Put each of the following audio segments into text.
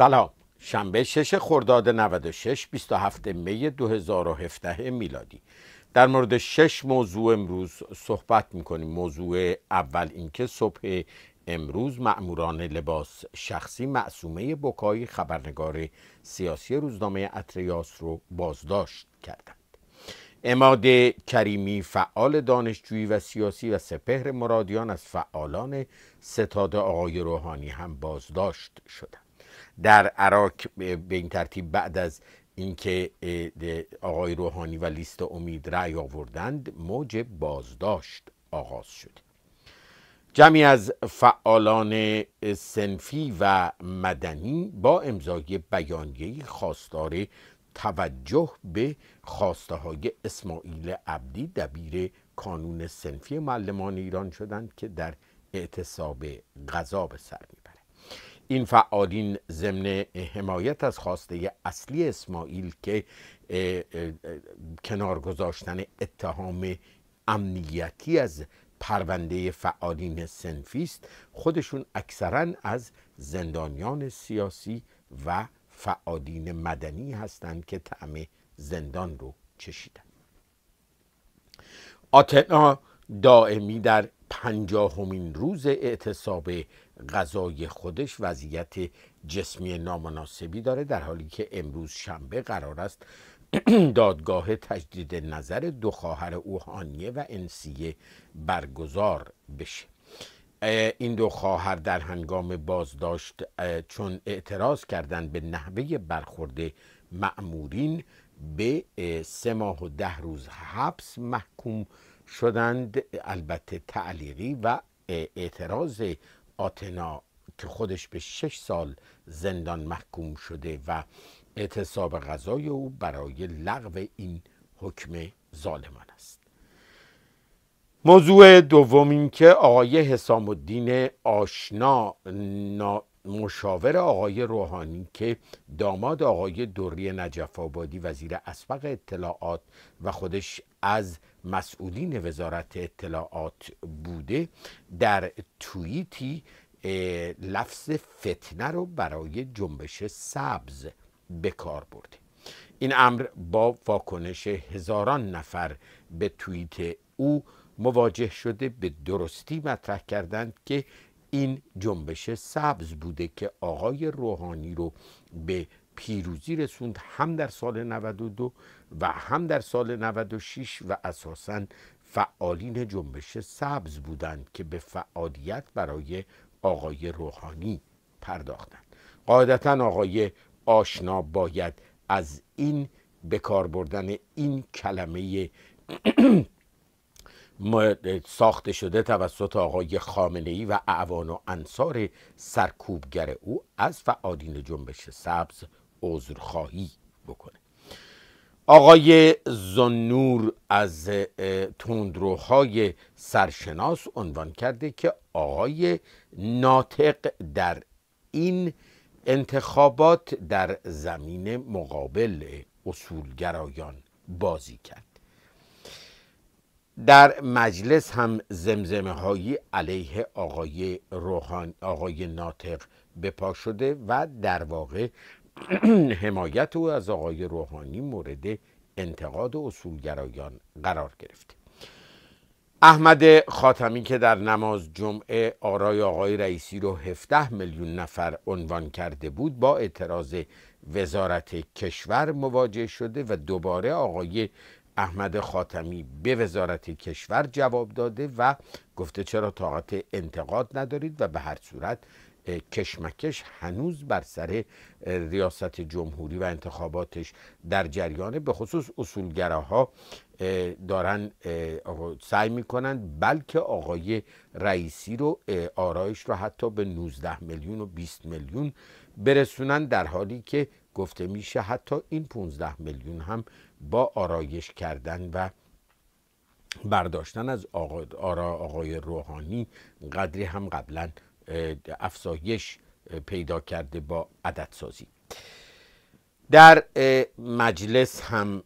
سلام شنبه 6 خرداد 96 27 می 2017 میلادی در مورد شش موضوع امروز صحبت میکنیم موضوع اول اینکه صبح امروز معموران لباس شخصی معصومه بکایی خبرنگار سیاسی روزنامه اتریاس رو بازداشت کردند اماد کریمی فعال دانشجویی و سیاسی و سپهر مرادیان از فعالان ستاد آقای روحانی هم بازداشت شدند در عراق به این ترتیب بعد از اینکه آقای روحانی و لیست امید رأی آوردند موج بازداشت آغاز شد جمعی از فعالان سنفی و مدنی با امضای بیانیه خواستار توجه به خواسته های اسماعیل عبدی دبیر کانون سنفی معلمان ایران شدند که در اعتصاب غذا به سر این فعالین ضمن حمایت از خواسته اصلی اسماعیل که کنار گذاشتن اتهام امنیتی از پرونده فعالین سنفیست خودشون اکثرا از زندانیان سیاسی و فعالین مدنی هستند که طعم زندان رو چشیدن آتنا دائمی در پنجاهمین روز اعتصاب غذای خودش وضعیت جسمی نامناسبی داره در حالی که امروز شنبه قرار است دادگاه تجدید نظر دو خواهر اوهانیه و انسیه برگزار بشه این دو خواهر در هنگام بازداشت چون اعتراض کردند به نحوه برخورد معمورین به سه ماه و ده روز حبس محکوم شدند البته تعلیقی و اعتراض آتنا که خودش به شش سال زندان محکوم شده و اعتصاب غذای او برای لغو این حکم ظالمان است موضوع دوم این که آقای حسام الدین آشنا مشاور آقای روحانی که داماد آقای دوری نجف آبادی وزیر اسبق اطلاعات و خودش از مسئولین وزارت اطلاعات بوده در توییتی لفظ فتنه رو برای جنبش سبز به کار برده این امر با واکنش هزاران نفر به توییت او مواجه شده به درستی مطرح کردند که این جنبش سبز بوده که آقای روحانی رو به پیروزی رسوند هم در سال 92 و هم در سال 96 و اساسا فعالین جنبش سبز بودند که به فعالیت برای آقای روحانی پرداختند قاعدتا آقای آشنا باید از این به کار بردن این کلمه ساخته شده توسط آقای خامنه ای و اعوان و انصار سرکوبگر او از فعالین جنبش سبز عذرخواهی بکنه آقای زنور از تندروهای سرشناس عنوان کرده که آقای ناطق در این انتخابات در زمین مقابل اصولگرایان بازی کرد در مجلس هم زمزمه هایی علیه آقای روحان آقای ناطق بپا شده و در واقع حمایت او از آقای روحانی مورد انتقاد اصولگرایان قرار گرفته احمد خاتمی که در نماز جمعه آرای آقای رئیسی رو 17 میلیون نفر عنوان کرده بود با اعتراض وزارت کشور مواجه شده و دوباره آقای احمد خاتمی به وزارت کشور جواب داده و گفته چرا طاقت انتقاد ندارید و به هر صورت کشمکش هنوز بر سر ریاست جمهوری و انتخاباتش در جریانه به خصوص اصولگراها دارن سعی میکنند بلکه آقای رئیسی رو آرایش رو حتی به 19 میلیون و 20 میلیون برسونن در حالی که گفته میشه حتی این 15 میلیون هم با آرایش کردن و برداشتن از آرا آقای روحانی قدری هم قبلا افزایش پیدا کرده با سازی در مجلس هم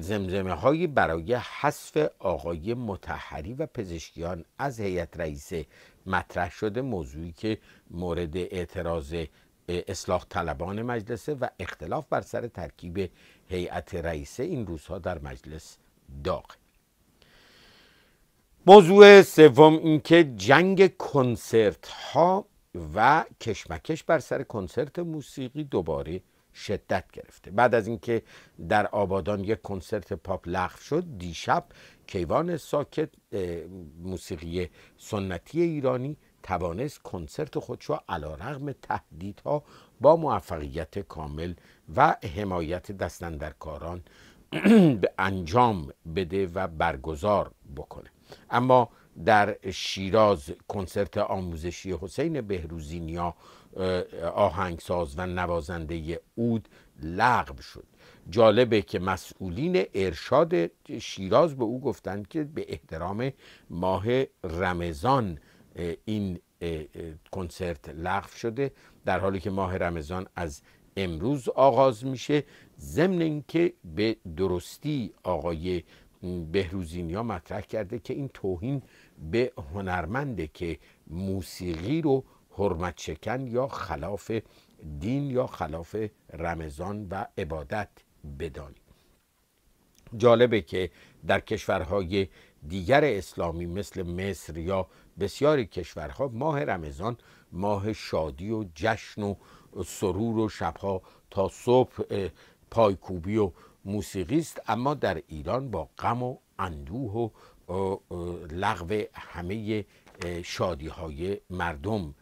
زمزمه هایی برای حذف آقای متحری و پزشکیان از هیئت رئیسه مطرح شده موضوعی که مورد اعتراض اصلاح طلبان مجلسه و اختلاف بر سر ترکیب هیئت رئیسه این روزها در مجلس داغه موضوع سوم اینکه جنگ کنسرت ها و کشمکش بر سر کنسرت موسیقی دوباره شدت گرفته بعد از اینکه در آبادان یک کنسرت پاپ لغو شد دیشب کیوان ساکت موسیقی سنتی ایرانی توانست کنسرت خودش را علیرغم رغم تهدیدها با موفقیت کامل و حمایت دستندرکاران به انجام بده و برگزار بکنه اما در شیراز کنسرت آموزشی حسین نیا آهنگساز و نوازنده اود لغو شد جالبه که مسئولین ارشاد شیراز به او گفتند که به احترام ماه رمضان این کنسرت لغو شده در حالی که ماه رمضان از امروز آغاز میشه ضمن اینکه به درستی آقای بهروزینیا مطرح کرده که این توهین به هنرمنده که موسیقی رو حرمت شکن یا خلاف دین یا خلاف رمضان و عبادت بدانی جالبه که در کشورهای دیگر اسلامی مثل مصر یا بسیاری کشورها ماه رمضان ماه شادی و جشن و سرور و شبها تا صبح پایکوبی و موسیقی است اما در ایران با غم و اندوه و لغو همه شادی های مردم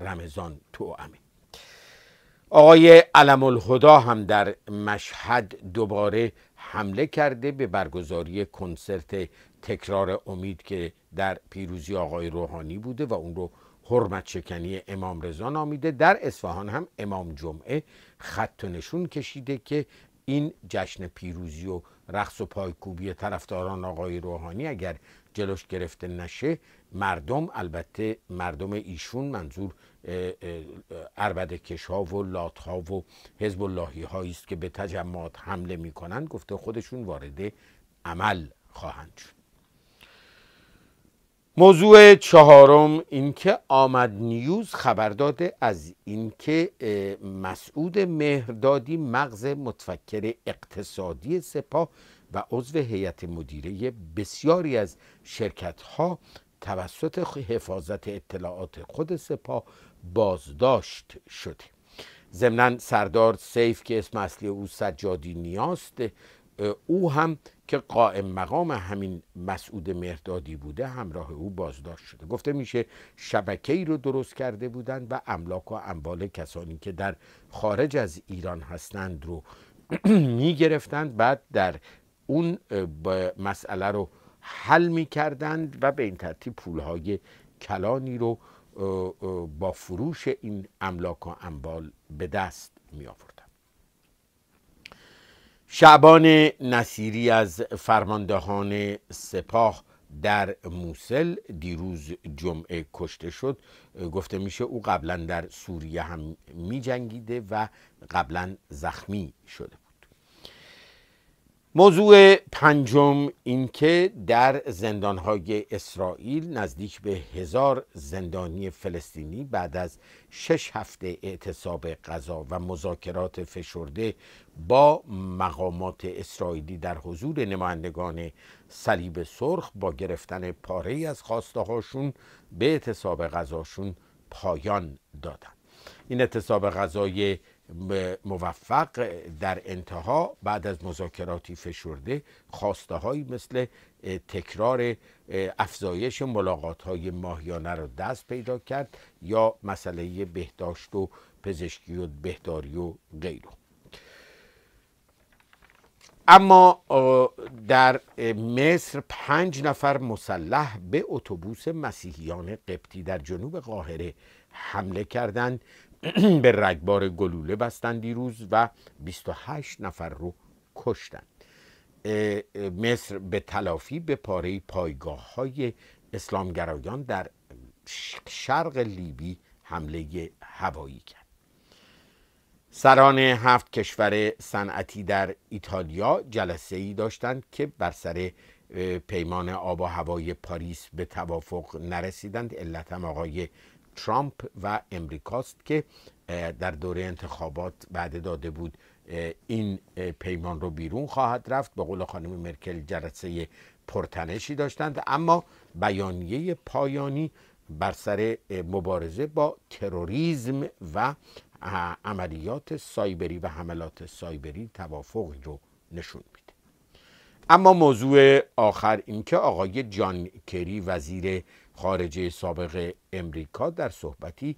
رمضان امه آقای علم الهدا هم در مشهد دوباره حمله کرده به برگزاری کنسرت تکرار امید که در پیروزی آقای روحانی بوده و اون رو حرمت شکنی امام رضا نامیده در اصفهان هم امام جمعه خط و نشون کشیده که این جشن پیروزی و رقص و پایکوبی طرفداران آقای روحانی اگر جلوش گرفته نشه مردم البته مردم ایشون منظور عربد کشا و لاتها و حزب اللهی هایی است که به تجمعات حمله میکنند گفته خودشون وارد عمل خواهند شد موضوع چهارم اینکه آمد نیوز خبر داده از اینکه مسعود مهردادی مغز متفکر اقتصادی سپاه و عضو هیئت مدیره بسیاری از شرکت ها توسط حفاظت اطلاعات خود سپاه بازداشت شده ضمنا سردار سیف که اسم اصلی او سجادی نیاست او هم که قائم مقام همین مسعود مهدادی بوده همراه او بازداشت شده گفته میشه شبکه ای رو درست کرده بودند و املاک و اموال کسانی که در خارج از ایران هستند رو میگرفتند بعد در اون مسئله رو حل میکردند و به این ترتیب پولهای کلانی رو با فروش این املاک و اموال به دست می شعبان نصیری از فرماندهان سپاه در موسل دیروز جمعه کشته شد گفته میشه او قبلا در سوریه هم می جنگیده و قبلا زخمی شده موضوع پنجم اینکه در زندانهای اسرائیل نزدیک به هزار زندانی فلسطینی بعد از شش هفته اعتصاب غذا و مذاکرات فشرده با مقامات اسرائیلی در حضور نمایندگان صلیب سرخ با گرفتن پاره از خواسته به اعتصاب غذاشون پایان دادند این اعتصاب غذای موفق در انتها بعد از مذاکراتی فشرده خواسته مثل تکرار افزایش ملاقات های ماهیانه را دست پیدا کرد یا مسئله بهداشت و پزشکی و بهداری و غیره اما در مصر پنج نفر مسلح به اتوبوس مسیحیان قبطی در جنوب قاهره حمله کردند به رگبار گلوله بستن دیروز و 28 نفر رو کشتند مصر به تلافی به پاره پایگاه های اسلامگرایان در شرق لیبی حمله هوایی کرد سران هفت کشور صنعتی در ایتالیا جلسه ای داشتند که بر سر پیمان آب و هوای پاریس به توافق نرسیدند علت هم آقای ترامپ و امریکاست که در دوره انتخابات بعد داده بود این پیمان رو بیرون خواهد رفت به قول خانم مرکل جلسه پرتنشی داشتند اما بیانیه پایانی بر سر مبارزه با تروریزم و عملیات سایبری و حملات سایبری توافقی رو نشون میده اما موضوع آخر اینکه آقای جان کری وزیر خارجه سابق امریکا در صحبتی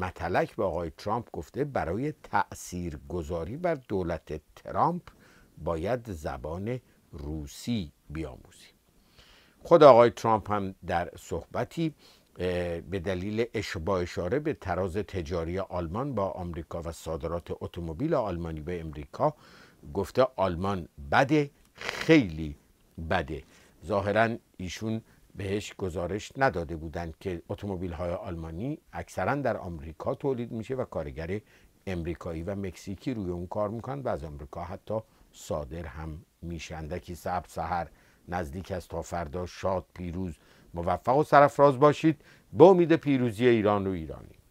متلک به آقای ترامپ گفته برای تأثیر گذاری بر دولت ترامپ باید زبان روسی بیاموزی خود آقای ترامپ هم در صحبتی به دلیل با اشاره به تراز تجاری آلمان با آمریکا و صادرات اتومبیل آلمانی به امریکا گفته آلمان بده خیلی بده ظاهرا ایشون بهش گزارش نداده بودند که اتومبیل های آلمانی اکثرا در آمریکا تولید میشه و کارگر امریکایی و مکزیکی روی اون کار میکنند و از آمریکا حتی صادر هم میشند که سب سهر نزدیک است تا فردا شاد پیروز موفق و سرفراز باشید به امید پیروزی ایران و ایرانی